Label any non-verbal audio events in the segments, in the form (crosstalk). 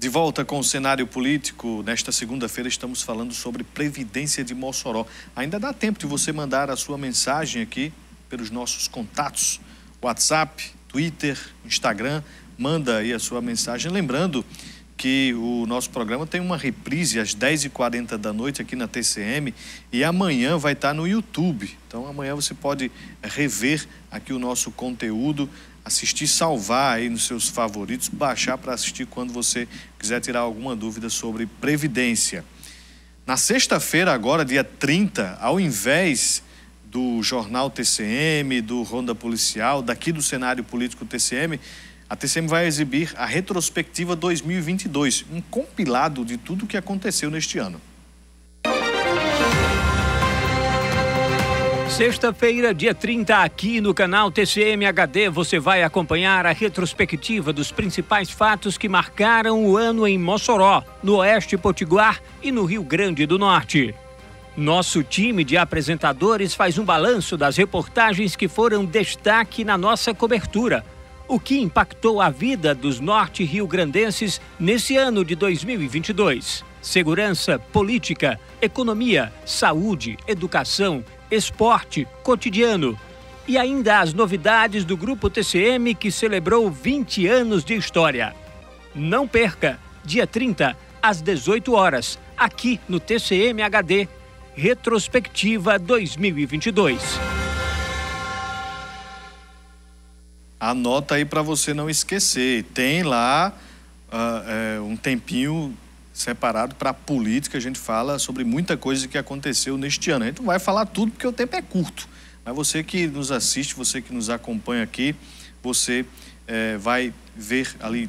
De volta com o cenário político, nesta segunda-feira estamos falando sobre Previdência de Mossoró. Ainda dá tempo de você mandar a sua mensagem aqui pelos nossos contatos, WhatsApp, Twitter, Instagram. Manda aí a sua mensagem. Lembrando que o nosso programa tem uma reprise às 10h40 da noite aqui na TCM e amanhã vai estar no YouTube. Então amanhã você pode rever aqui o nosso conteúdo assistir, salvar aí nos seus favoritos, baixar para assistir quando você quiser tirar alguma dúvida sobre previdência. Na sexta-feira, agora, dia 30, ao invés do jornal TCM, do Ronda Policial, daqui do cenário político TCM, a TCM vai exibir a retrospectiva 2022, um compilado de tudo o que aconteceu neste ano. Sexta-feira, dia 30, aqui no canal TCM HD, você vai acompanhar a retrospectiva dos principais fatos que marcaram o ano em Mossoró, no Oeste Potiguar e no Rio Grande do Norte. Nosso time de apresentadores faz um balanço das reportagens que foram destaque na nossa cobertura. O que impactou a vida dos norte-riograndenses nesse ano de 2022? Segurança, política, economia, saúde, educação, esporte, cotidiano e ainda as novidades do Grupo TCM que celebrou 20 anos de história. Não perca, dia 30, às 18 horas, aqui no TCM HD, Retrospectiva 2022. Anota aí para você não esquecer. Tem lá uh, é, um tempinho separado para política. A gente fala sobre muita coisa que aconteceu neste ano. A gente não vai falar tudo porque o tempo é curto. Mas você que nos assiste, você que nos acompanha aqui, você é, vai ver ali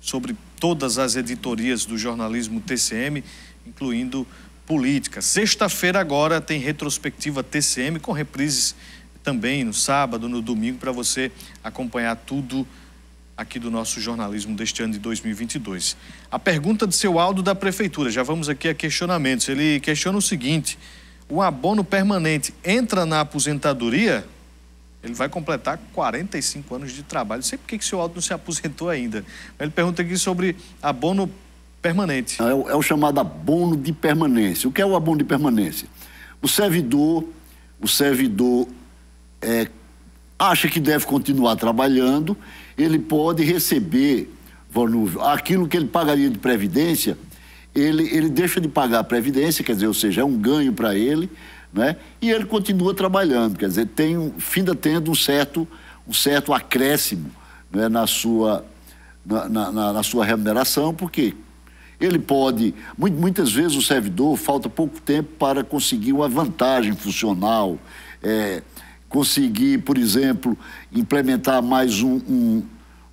sobre todas as editorias do jornalismo TCM, incluindo política. Sexta-feira agora tem retrospectiva TCM com reprises também no sábado, no domingo para você acompanhar tudo aqui do nosso jornalismo deste ano de 2022. A pergunta de seu Aldo da Prefeitura, já vamos aqui a questionamentos. Ele questiona o seguinte: o abono permanente entra na aposentadoria? Ele vai completar 45 anos de trabalho. Não sei por que o seu Aldo não se aposentou ainda. Ele pergunta aqui sobre abono permanente. É o, é o chamado abono de permanência. O que é o abono de permanência? O servidor, o servidor é, acha que deve continuar trabalhando ele pode receber Vornúvel, aquilo que ele pagaria de previdência, ele, ele deixa de pagar a previdência, quer dizer, ou seja, é um ganho para ele, né? e ele continua trabalhando, quer dizer, tem um, ainda tendo um certo, um certo acréscimo né? na, sua, na, na, na sua remuneração, porque ele pode. Muitas vezes o servidor falta pouco tempo para conseguir uma vantagem funcional. É, conseguir, por exemplo, implementar mais um, um,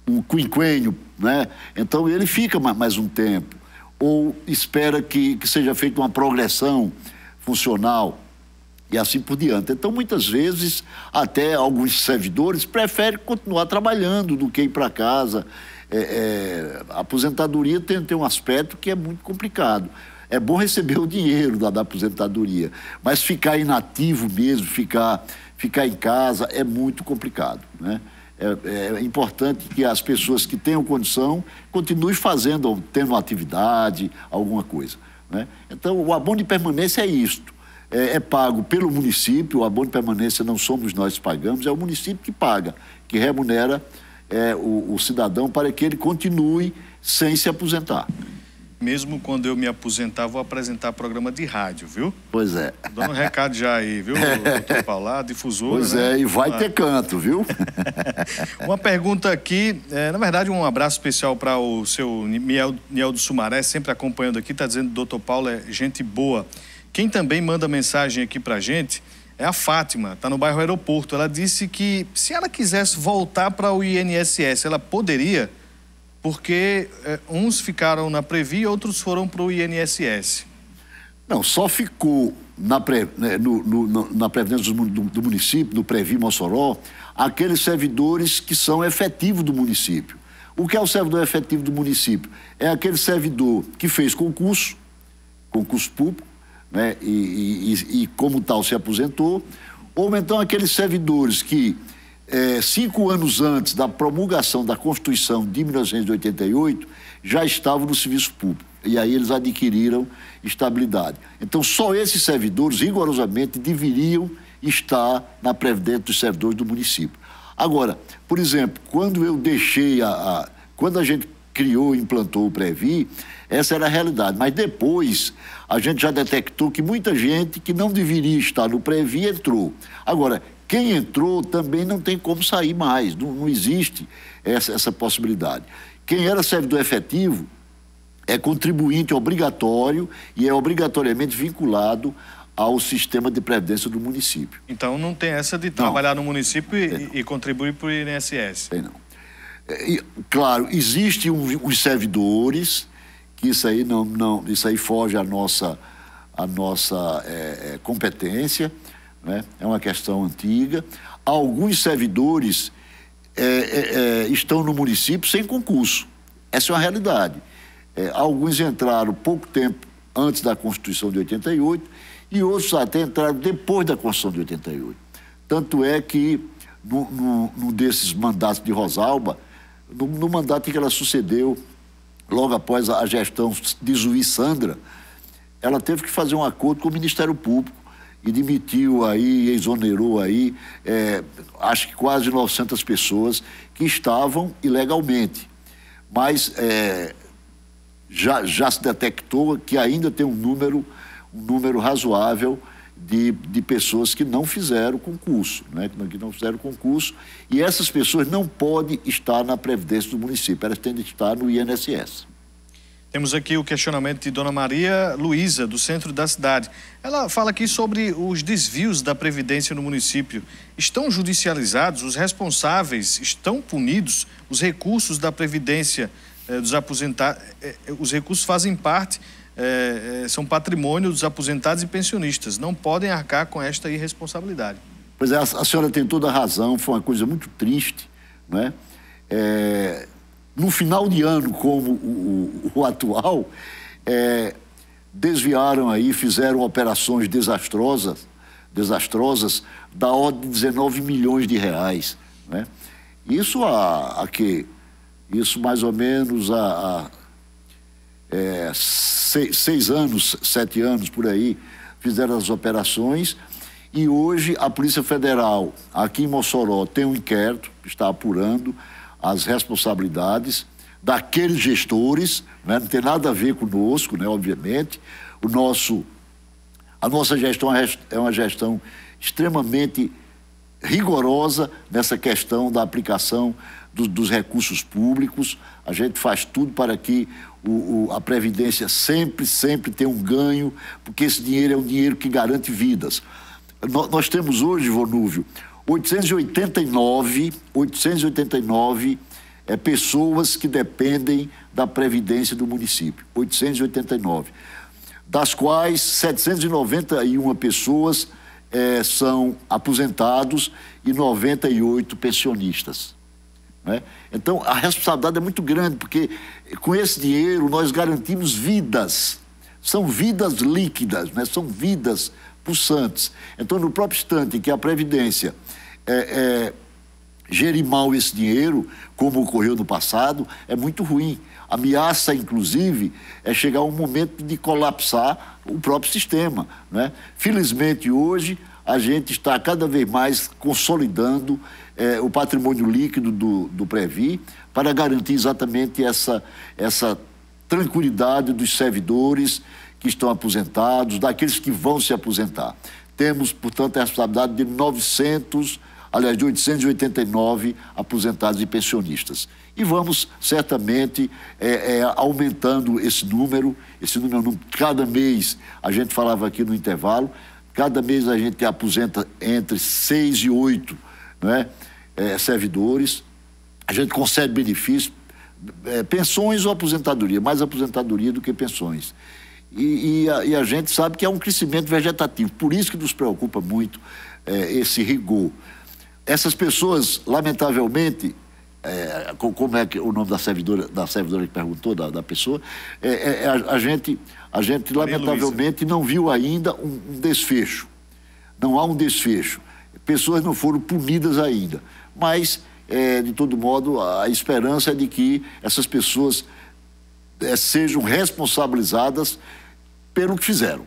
um quinquênio, né? então ele fica mais um tempo. Ou espera que, que seja feita uma progressão funcional e assim por diante. Então, muitas vezes, até alguns servidores preferem continuar trabalhando do que ir para casa. É, é, a aposentadoria tem, tem um aspecto que é muito complicado. É bom receber o dinheiro da, da aposentadoria, mas ficar inativo mesmo, ficar ficar em casa é muito complicado. Né? É, é, importante que as pessoas que tenham condição continuem fazendo, ou tendo atividade, alguma coisa. Né? Então, o abono de permanência é isto. É, é, pago pelo município, o abono de permanência não somos nós que pagamos, é o município que paga, que remunera é, o, o cidadão para que ele continue sem se aposentar mesmo quando eu me aposentar, vou apresentar programa de rádio, viu? Pois é. Dando um recado já aí, viu, (laughs) doutor Paulo, difusor. Pois né? é, e vai ah. ter canto, viu? (laughs) uma pergunta aqui, é, na verdade, um abraço especial para o seu Niel, Niel do Sumaré, sempre acompanhando aqui, está dizendo que doutor Paulo é gente boa. Quem também manda mensagem aqui para gente é a Fátima, está no bairro Aeroporto. Ela disse que se ela quisesse voltar para o INSS, ela poderia porque é, uns ficaram na Previ e outros foram para o INSS. Não, só ficou na, pre, né, no, no, na Previdência do, do, município, no Previ Mossoró, aqueles servidores que são efetivos do município. O que é o servidor efetivo do município? É aquele servidor que fez concurso, concurso público, né, e, e, e, e como tal se aposentou, ou então aqueles servidores que é, cinco anos antes da promulgação da Constituição de 1988, já estavam no serviço público. E aí eles adquiriram estabilidade. Então, só esses servidores, rigorosamente, deveriam estar na Previdência dos Servidores do município. Agora, por exemplo, quando eu deixei a, a quando a gente criou, implantou o Previ, essa era a realidade. Mas depois, a gente já detectou que muita gente que não deveria estar no Previ entrou. Agora, quem entrou também não tem como sair mais, não, não existe essa, essa possibilidade. Quem era servidor efetivo é contribuinte obrigatório e é obrigatoriamente vinculado ao sistema de previdência do município. Então não tem essa de trabalhar não. no município e, e, contribuir para o INSS. Tem não. É, e, claro, existe um, os servidores que isso aí não, não isso aí foge à nossa à nossa é, é competência né? é uma questão antiga. Alguns servidores é, é, é, estão no município sem concurso. Essa é uma realidade. É, alguns entraram pouco tempo antes da Constituição de 88 e outros até entraram depois da Constituição de 88. Tanto é que, num, desses mandatos de Rosalba, no, no mandato em que ela sucedeu, logo após a gestão de Juiz Sandra, ela teve que fazer um acordo com o Ministério Público e demitiu aí, exonerou aí, é, acho que quase 900 pessoas que estavam ilegalmente. Mas é, já, já se detectou que ainda tem um número, um número razoável de, de pessoas que não fizeram concurso, né? que não fizeram concurso, e essas pessoas não podem estar na Previdência do município, elas têm de estar no INSS. Temos aqui o questionamento de Dona Maria Luísa, do centro da cidade. Ela fala aqui sobre os desvios da Previdência no município. Estão judicializados? Os responsáveis estão punidos? Os recursos da Previdência eh, dos aposentados, eh, eh, os recursos fazem parte, eh, eh, são patrimônio dos aposentados e pensionistas. Não podem arcar com esta irresponsabilidade. Pois é, a senhora tem toda a razão, foi uma coisa muito triste, não É, eh, no final de ano, como o, o, o atual, é, desviaram aí, fizeram operações desastrosas, desastrosas da ordem de 19 milhões de reais. Né? Isso a, a que? Isso mais ou menos a, é, seis, seis anos, sete anos por aí, fizeram as operações. E hoje a Polícia Federal, aqui em Mossoró, tem um inquérito está apurando as responsabilidades daqueles gestores, né? não tem nada a ver conosco, né? obviamente. O nosso, a nossa gestão é, é uma gestão extremamente rigorosa nessa questão da aplicação do, dos recursos públicos. A gente faz tudo para que o, o, a Previdência sempre, sempre tenha um ganho, porque esse dinheiro é um dinheiro que garante vidas. Nós, nós temos hoje, Vonúvio, 889, 889 é, pessoas que dependem da Previdência do município. 889. Das quais 791 pessoas é, são aposentados e 98 pensionistas. Né? Então, a responsabilidade é muito grande, porque com esse dinheiro nós garantimos vidas. São vidas líquidas, né? são vidas pulsantes. Então, no próprio instante que a Previdência é, é, gere mal esse dinheiro, como ocorreu no passado, é muito ruim. A ameaça, inclusive, é chegar um momento de colapsar o próprio sistema. Né? Felizmente, hoje, a gente está cada vez mais consolidando é, o patrimônio líquido do, do Previ para garantir exatamente essa, essa tranquilidade dos servidores que estão aposentados, daqueles que vão se aposentar. Temos, portanto, a responsabilidade de 900, aliás, de 889 aposentados e pensionistas. E vamos, certamente, é, é, aumentando esse número, esse número, cada mês, a gente falava aqui no intervalo, cada mês a gente aposenta entre seis e oito né, é, servidores, a gente concede benefícios, é, pensões ou aposentadoria, mais aposentadoria do que pensões. E, e, a, e, a, gente sabe que é um crescimento vegetativo. Por isso que nos preocupa muito é, esse rigor. Essas pessoas, lamentavelmente, é, como é que o nome da servidora, da servidora que perguntou, da, da pessoa, é, é, é a, a, gente, a gente lamentavelmente Luísa. não viu ainda um, um desfecho. Não há um desfecho. Pessoas não foram punidas ainda. Mas, é, de todo modo, a esperança é de que essas pessoas sejam responsabilizadas pelo que fizeram.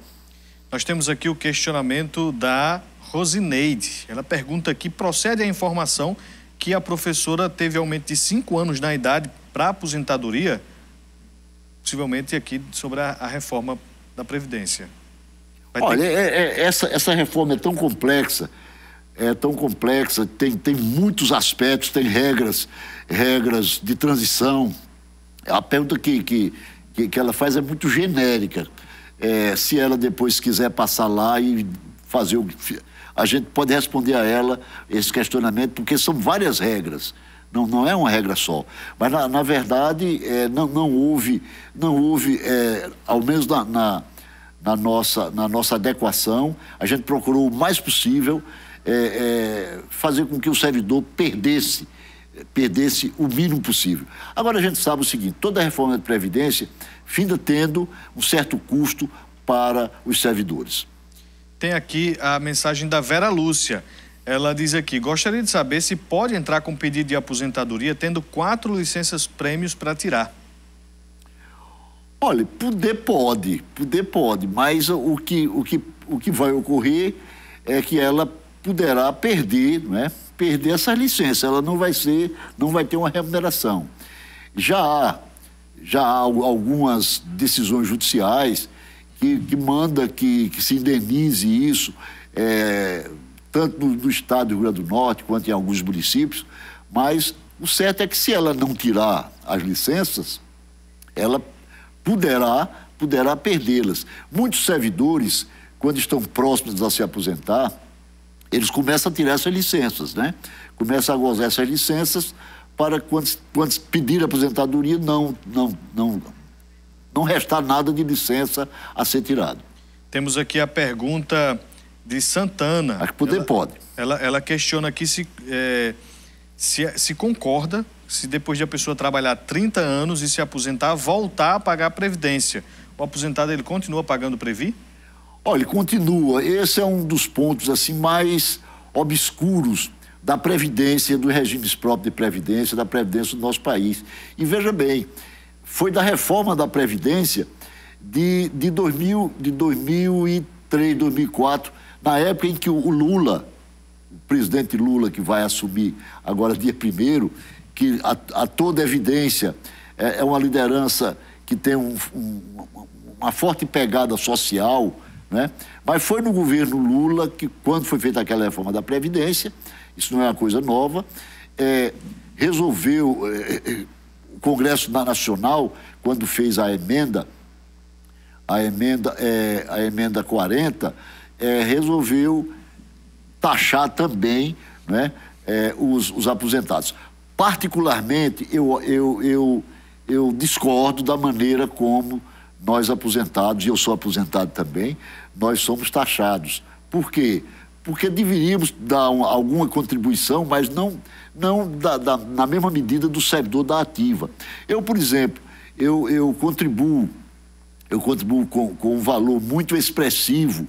Nós temos aqui o questionamento da Rosineide. Ela pergunta aqui: procede a informação que a professora teve aumento de cinco anos na idade para aposentadoria? Possivelmente aqui sobre a, a reforma da Previdência. Vai Olha, que... é, é, essa, essa reforma é tão complexa, é tão complexa, tem, tem muitos aspectos, tem regras, regras de transição. A pergunta que, que, que, que ela faz é muito genérica. É, se ela depois quiser passar lá e fazer o. A gente pode responder a ela esse questionamento, porque são várias regras. Não, não é uma regra só. Mas, na, na verdade, é, não, não houve, não houve é, ao menos na, na, na, nossa, na nossa adequação, a gente procurou o mais possível é, é, fazer com que o servidor perdesse perdesse o mínimo possível. Agora a gente sabe o seguinte: toda reforma de previdência finda tendo um certo custo para os servidores. Tem aqui a mensagem da Vera Lúcia. Ela diz aqui: gostaria de saber se pode entrar com pedido de aposentadoria tendo quatro licenças prêmios para tirar. Olha, poder pode, poder pode, mas o que, o que, o que vai ocorrer é que ela poderá perder, né? perder essa licença, ela não vai ser, não vai ter uma remuneração. Já há, já há algumas decisões judiciais que, que manda que, que se indenize isso, é, tanto no, no, estado do Rio Grande do Norte quanto em alguns municípios, mas o certo é que se ela não tirar as licenças, ela poderá, poderá perdê-las. Muitos servidores, quando estão próximos a se aposentar, eles começam a tirar essas licenças, né? Começam a gozar essas licenças para quando, quando pedir aposentadoria não, não, não, não restar nada de licença a ser tirado. Temos aqui a pergunta de Santana. Acho que poder ela, pode. Ela, ela questiona aqui se, é, se, se concorda se depois de a pessoa trabalhar 30 anos e se aposentar, voltar a pagar a Previdência. O aposentado, ele continua pagando Previ? Olha, continua. Esse é um dos pontos assim mais obscuros da previdência, dos regimes próprios de previdência, da previdência do nosso país. E veja bem, foi da reforma da previdência de, de, 2000, de 2003, 2004, na época em que o Lula, o presidente Lula, que vai assumir agora dia primeiro, que a, a toda evidência é, é, uma liderança que tem um, um, uma forte pegada social, né? Mas foi no governo Lula que, quando foi feita aquela reforma da Previdência, isso não é uma coisa nova, é, resolveu. É, é o Congresso Nacional, quando fez a emenda, a emenda, é, a emenda 40, é, resolveu taxar também né, é, os, os aposentados. Particularmente, eu, eu, eu, eu discordo da maneira como nós aposentados, e eu sou aposentado também, nós somos taxados. Por quê? Porque deveríamos dar um, alguma contribuição, mas não, não da, da, na mesma medida do servidor da ativa. Eu, por exemplo, eu, eu contribuo, eu contribuo com, com um valor muito expressivo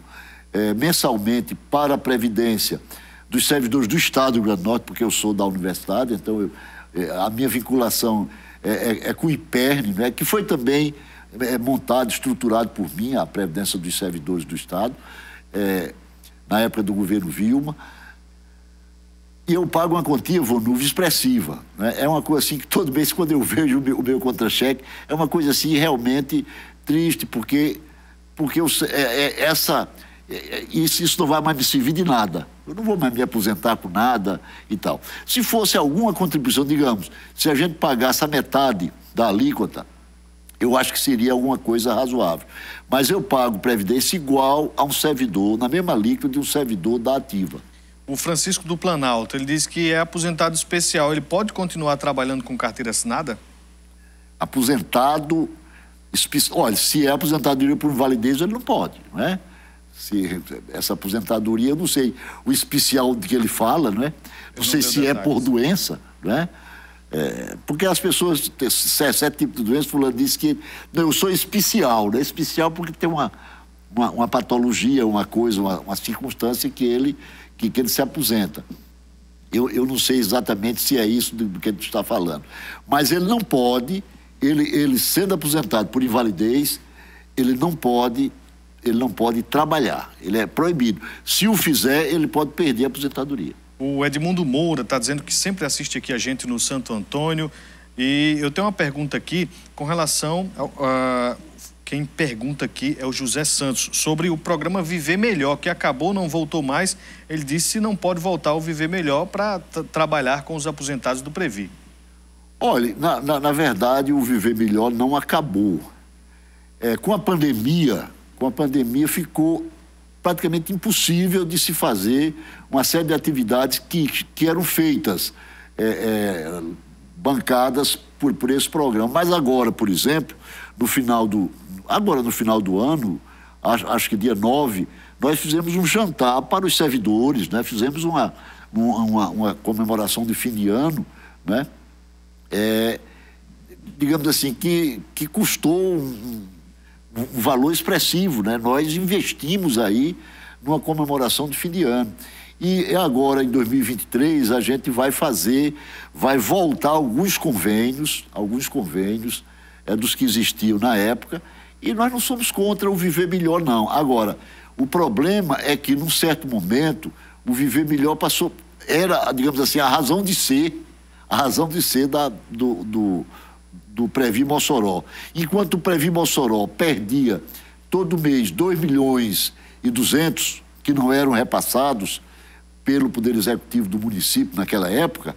é, mensalmente para a Previdência dos servidores do Estado do Grande Norte, porque eu sou da universidade, então eu, eh, a minha vinculação é, é, é com o IPERN, né, que foi também é, é montado, estruturado por mim, a Previdência dos Servidores do Estado, é, na época do governo Vilma. E eu pago uma quantia, Vonuva, expressiva. Né? É uma coisa assim que todo mês, quando eu vejo o meu, meu contra-cheque, é uma coisa assim realmente triste, porque, porque eu, é, é, essa, é, é, isso, isso não vai mais me servir de nada. Eu não vou mais me aposentar com nada e tal. Se fosse alguma contribuição, digamos, se a gente pagasse a metade da alíquota, eu acho que seria alguma coisa razoável. Mas eu pago previdência igual a um servidor, na mesma líquida de um servidor da ativa. O Francisco do Planalto, ele diz que é aposentado especial. Ele pode continuar trabalhando com carteira assinada? Aposentado. Olha, se é aposentadoria por invalidez, ele não pode, não é? Se, essa aposentadoria, eu não sei. O especial de que ele fala, não é? Não, não sei se detalhes. é por doença, não é? É, porque as pessoas têm sete é, é tipos de doença, fulano disse que não, eu sou especial, né? Especial porque tem uma, uma, uma patologia, uma coisa, uma, uma, circunstância que ele, que, que ele se aposenta. Eu, eu não sei exatamente se é isso do que a gente está falando. Mas ele não pode, ele, ele sendo aposentado por invalidez, ele não pode, ele não pode trabalhar. Ele é proibido. Se o fizer, ele pode perder a aposentadoria. O Edmundo Moura está dizendo que sempre assiste aqui a gente no Santo Antônio. E eu tenho uma pergunta aqui com relação a, a quem pergunta aqui é o José Santos, sobre o programa Viver Melhor, que acabou, não voltou mais. Ele disse se não pode voltar ao Viver Melhor para trabalhar com os aposentados do Previ. Olha, na, na, na, verdade, o Viver Melhor não acabou. É, com a pandemia, com a pandemia ficou praticamente impossível de se fazer uma série de atividades que, que eram feitas, é, é, bancadas por, por esse programa. Mas agora, por exemplo, no final do, agora no final do ano, acho, acho que dia 9, nós fizemos um jantar para os servidores, né? fizemos uma, uma, uma comemoração de fim de ano, né? É, digamos assim, que, que custou um, um valor expressivo, né? Nós investimos aí numa comemoração de fim de ano. E agora, em 2023, a gente vai fazer, vai voltar alguns convênios, alguns convênios é, dos que existiam na época, e nós não somos contra o viver melhor, não. Agora, o problema é que, num certo momento, o viver melhor passou, era, digamos assim, a razão de ser, a razão de ser da, do, do do Previ Mossoró. Enquanto o Previ Mossoró perdia todo mês 2 milhões e 200 que não eram repassados pelo Poder Executivo do município naquela época,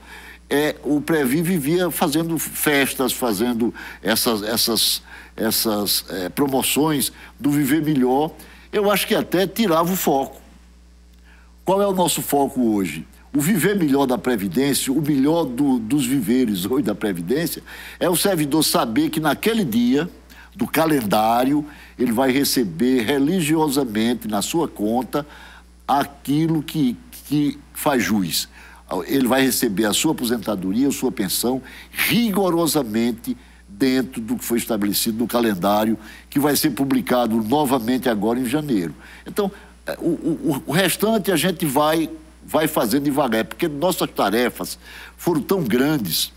é, o Previ vivia fazendo festas, fazendo essas, essas, essas é, promoções do Viver Melhor. Eu acho que até tirava o foco. Qual é o nosso foco hoje? O viver melhor da Previdência, o melhor do, dos viveres hoje da Previdência, é o servidor saber que naquele dia do calendário ele vai receber religiosamente na sua conta aquilo que, que faz juiz. Ele vai receber a sua aposentadoria, a sua pensão, rigorosamente dentro do que foi estabelecido no calendário, que vai ser publicado novamente agora em janeiro. Então, eh, o, o, o restante a gente vai vai fazer devagar, é porque nossas tarefas foram tão grandes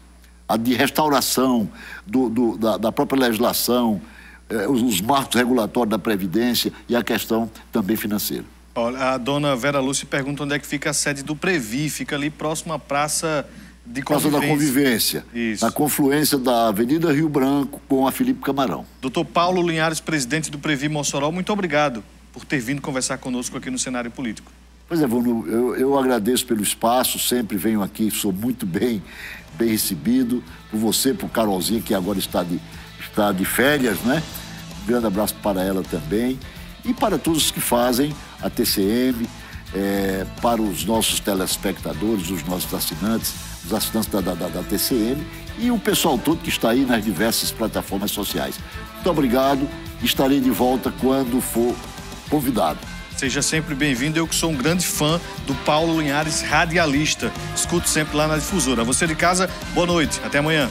a de restauração do, do, da, da, própria legislação, eh, os, os, marcos regulatórios da Previdência e a questão também financeira. Olha, a dona Vera Lúcia pergunta onde é que fica a sede do Previ, fica ali próximo à Praça de Convivência. Praça da Convivência, Isso. na confluência da Avenida Rio Branco com a Felipe Camarão. Doutor Paulo Linhares, presidente do Previ Mossoró, muito obrigado por ter vindo conversar conosco aqui no Cenário Político. Pois é, Bruno, eu, eu agradeço pelo espaço, sempre venho aqui, sou muito bem, bem recebido por você, por Carolzinha, que agora está de, está de férias, né? grande abraço para ela também e para todos que fazem a TCM, é, eh, para os nossos telespectadores, os nossos assinantes, os assinantes da, da, da TCM e o pessoal todo que está aí nas diversas plataformas sociais. Muito obrigado, estarei de volta quando for convidado. Seja sempre bem-vindo. Eu que sou um grande fã do Paulo Linhares Radialista. Escuto sempre lá na difusora. Você de casa, boa noite. Até amanhã.